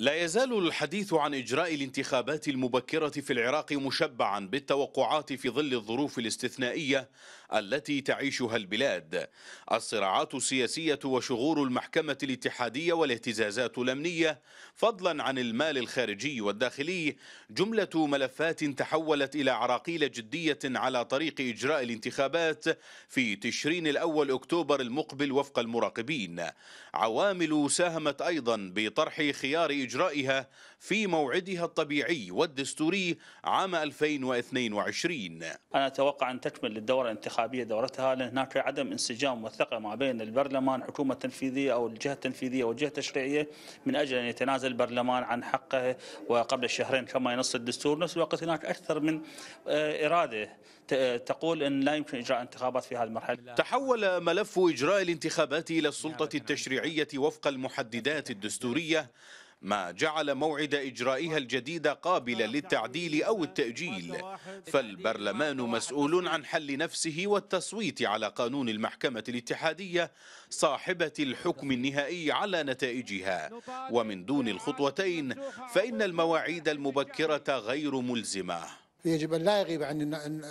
لا يزال الحديث عن إجراء الانتخابات المبكرة في العراق مشبعا بالتوقعات في ظل الظروف الاستثنائية التي تعيشها البلاد الصراعات السياسية وشغور المحكمة الاتحادية والاهتزازات الأمنية فضلا عن المال الخارجي والداخلي جملة ملفات تحولت إلى عراقيل جدية على طريق إجراء الانتخابات في تشرين الأول أكتوبر المقبل وفق المراقبين عوامل ساهمت أيضا بطرح خيار إجرائها في موعدها الطبيعي والدستوري عام 2022 أنا أتوقع أن تكمل الدورة الانتخابية دورتها لأن هناك عدم انسجام وثقة ما بين البرلمان حكومة تنفيذية أو الجهة التنفيذية أو الجهة التشريعية من أجل أن يتنازل البرلمان عن حقه وقبل شهرين كما ينص الدستور نفس الوقت هناك أكثر من آه، إرادة تقول أن لا يمكن إجراء انتخابات في هذه المرحلة تحول ملف إجراء الانتخابات إلى السلطة التشريعية وفق المحددات الدستورية ما جعل موعد إجرائها الجديد قابلا للتعديل أو التأجيل فالبرلمان مسؤول عن حل نفسه والتصويت على قانون المحكمة الاتحادية صاحبة الحكم النهائي على نتائجها ومن دون الخطوتين فإن المواعيد المبكرة غير ملزمة يجب ان لا يغيب عن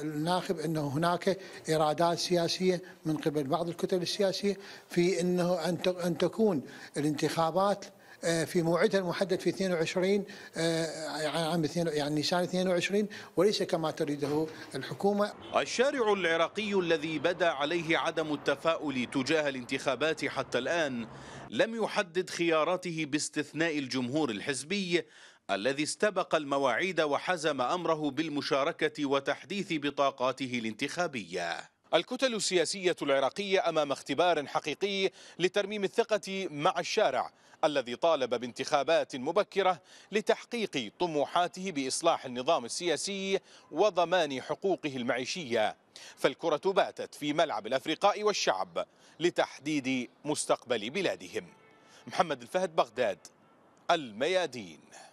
الناخب انه هناك ارادات سياسيه من قبل بعض الكتل السياسيه في انه ان تكون الانتخابات آه، في موعدها المحدد في 22 آه، يعني عام يعني نيسان 22 وليس كما تريده الحكومة الشارع العراقي الذي بدا عليه عدم التفاؤل تجاه الانتخابات حتى الآن لم يحدد خياراته باستثناء الجمهور الحزبي الذي استبق المواعيد وحزم أمره بالمشاركة وتحديث بطاقاته الانتخابية الكتل السياسية العراقية أمام اختبار حقيقي لترميم الثقة مع الشارع الذي طالب بانتخابات مبكرة لتحقيق طموحاته بإصلاح النظام السياسي وضمان حقوقه المعيشية فالكرة باتت في ملعب الأفرقاء والشعب لتحديد مستقبل بلادهم محمد الفهد بغداد الميادين